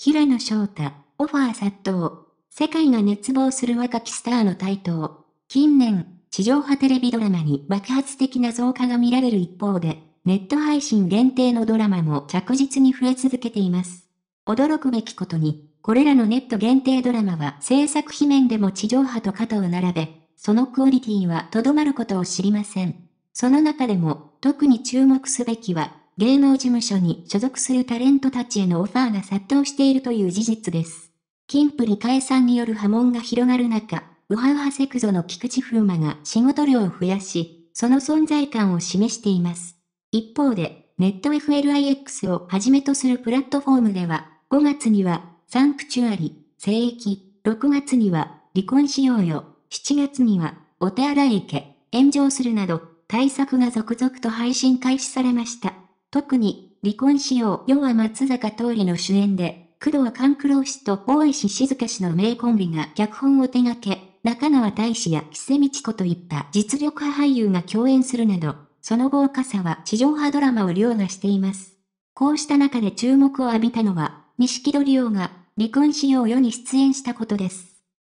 平野翔太、オファー殺到。世界が熱望する若きスターの台頭。近年、地上波テレビドラマに爆発的な増加が見られる一方で、ネット配信限定のドラマも着実に増え続けています。驚くべきことに、これらのネット限定ドラマは制作費面でも地上波と肩を並べ、そのクオリティはとどまることを知りません。その中でも、特に注目すべきは、芸能事務所に所属するタレントたちへのオファーが殺到しているという事実です。キンプリカエさんによる波紋が広がる中、ウハウハセクゾの菊池風磨が仕事量を増やし、その存在感を示しています。一方で、ネット FLIX をはじめとするプラットフォームでは、5月には、サンクチュアリ、聖域、6月には、離婚しようよ、7月には、お手洗い池、炎上するなど、対策が続々と配信開始されました。特に、離婚しよう世は松坂通りの主演で、工藤勘九郎氏と大石静香氏の名コンビが脚本を手掛け、中川大志や木瀬美子といった実力派俳優が共演するなど、その豪華さは地上波ドラマを凌駕しています。こうした中で注目を浴びたのは、錦戸理が離婚しよう世に出演したことです。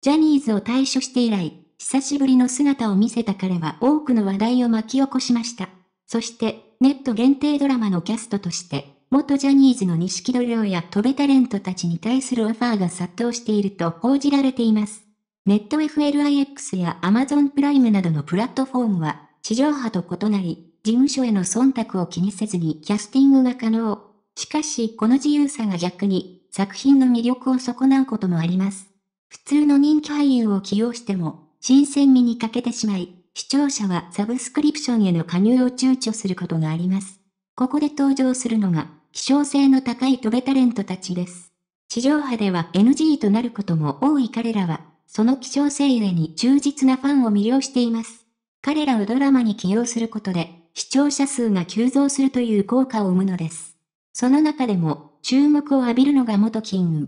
ジャニーズを退所して以来、久しぶりの姿を見せた彼は多くの話題を巻き起こしました。そして、ネット限定ドラマのキャストとして、元ジャニーズの錦戸亮や飛べタレントたちに対するオファーが殺到していると報じられています。ネット FLIX や Amazon プライムなどのプラットフォームは、地上波と異なり、事務所への忖度を気にせずにキャスティングが可能。しかし、この自由さが逆に、作品の魅力を損なうこともあります。普通の人気俳優を起用しても、新鮮味に欠けてしまい、視聴者はサブスクリプションへの加入を躊躇することがあります。ここで登場するのが、希少性の高い飛べタレントたちです。地上波では NG となることも多い彼らは、その希少性ゆえに忠実なファンを魅了しています。彼らをドラマに起用することで、視聴者数が急増するという効果を生むのです。その中でも、注目を浴びるのが元キング、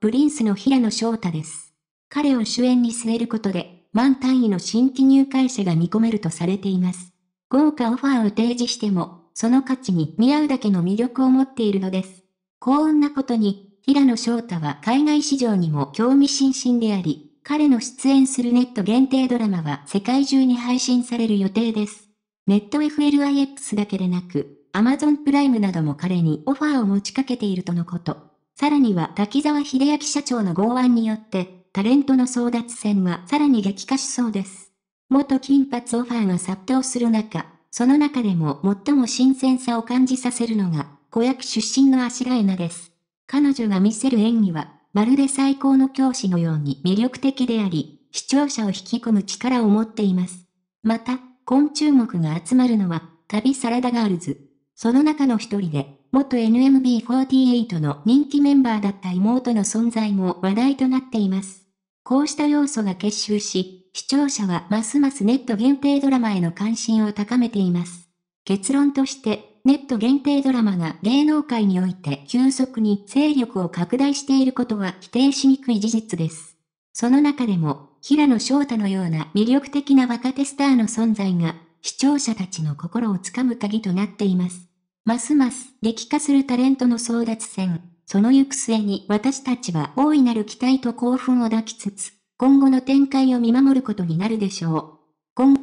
プリンスの平野翔太です。彼を主演に据えることで、万単位の新規入会者が見込めるとされています。豪華オファーを提示しても、その価値に見合うだけの魅力を持っているのです。幸運なことに、平野翔太は海外市場にも興味津々であり、彼の出演するネット限定ドラマは世界中に配信される予定です。ネット FLIX だけでなく、Amazon プライムなども彼にオファーを持ちかけているとのこと。さらには滝沢秀明社長の剛腕によって、タレントの争奪戦はさらに激化しそうです。元金髪オファーが殺到する中、その中でも最も新鮮さを感じさせるのが、子役出身のアシラエナです。彼女が見せる演技は、まるで最高の教師のように魅力的であり、視聴者を引き込む力を持っています。また、今注目が集まるのは、旅サラダガールズ。その中の一人で、元 NMB48 の人気メンバーだった妹の存在も話題となっています。こうした要素が結集し、視聴者はますますネット限定ドラマへの関心を高めています。結論として、ネット限定ドラマが芸能界において急速に勢力を拡大していることは否定しにくい事実です。その中でも、平野翔太のような魅力的な若手スターの存在が、視聴者たちの心をつかむ鍵となっています。ますます激化するタレントの争奪戦。その行く末に私たちは大いなる期待と興奮を抱きつつ、今後の展開を見守ることになるでしょう。今